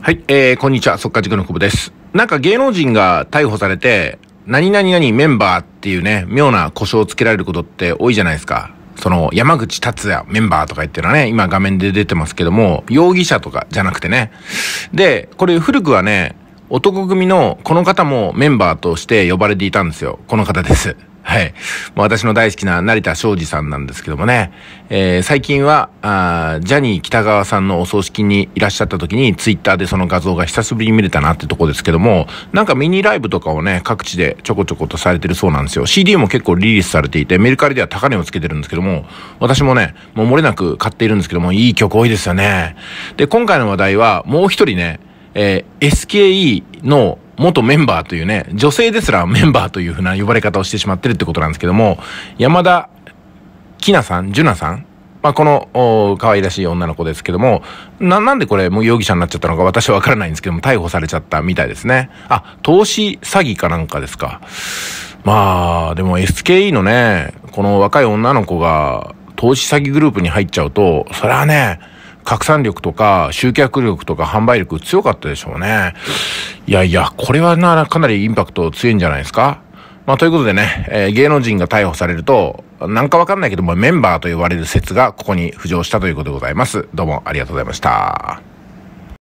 はい、えー、こんにちは、速稼塾の久保です。なんか芸能人が逮捕されて、何々何メンバーっていうね、妙な故障をつけられることって多いじゃないですか。その、山口達也メンバーとか言ってるのはね、今画面で出てますけども、容疑者とかじゃなくてね。で、これ古くはね、男組のこの方もメンバーとして呼ばれていたんですよ。この方です。はい。もう私の大好きな成田昌司さんなんですけどもね、えー、最近は、あジャニー北川さんのお葬式にいらっしゃった時に、ツイッターでその画像が久しぶりに見れたなってとこですけども、なんかミニライブとかをね、各地でちょこちょことされてるそうなんですよ。CD も結構リリースされていて、メルカリでは高値をつけてるんですけども、私もね、もう漏れなく買っているんですけども、いい曲多いですよね。で、今回の話題は、もう一人ね、えー、SKE の元メンバーというね、女性ですらメンバーというふうな呼ばれ方をしてしまってるってことなんですけども、山田きなさん、じゅなさん、まあ、この、可愛らしい女の子ですけども、な、なんでこれ、もう容疑者になっちゃったのか私はわからないんですけども、逮捕されちゃったみたいですね。あ、投資詐欺かなんかですか。まあ、でも SKE のね、この若い女の子が、投資詐欺グループに入っちゃうと、それはね、拡散力とか集客力とか販売力強かったでしょうね。いやいや、これはな、かなりインパクト強いんじゃないですかまあ、ということでね、えー、芸能人が逮捕されると、なんかわかんないけども、メンバーと呼ばれる説がここに浮上したということでございます。どうもありがとうございました。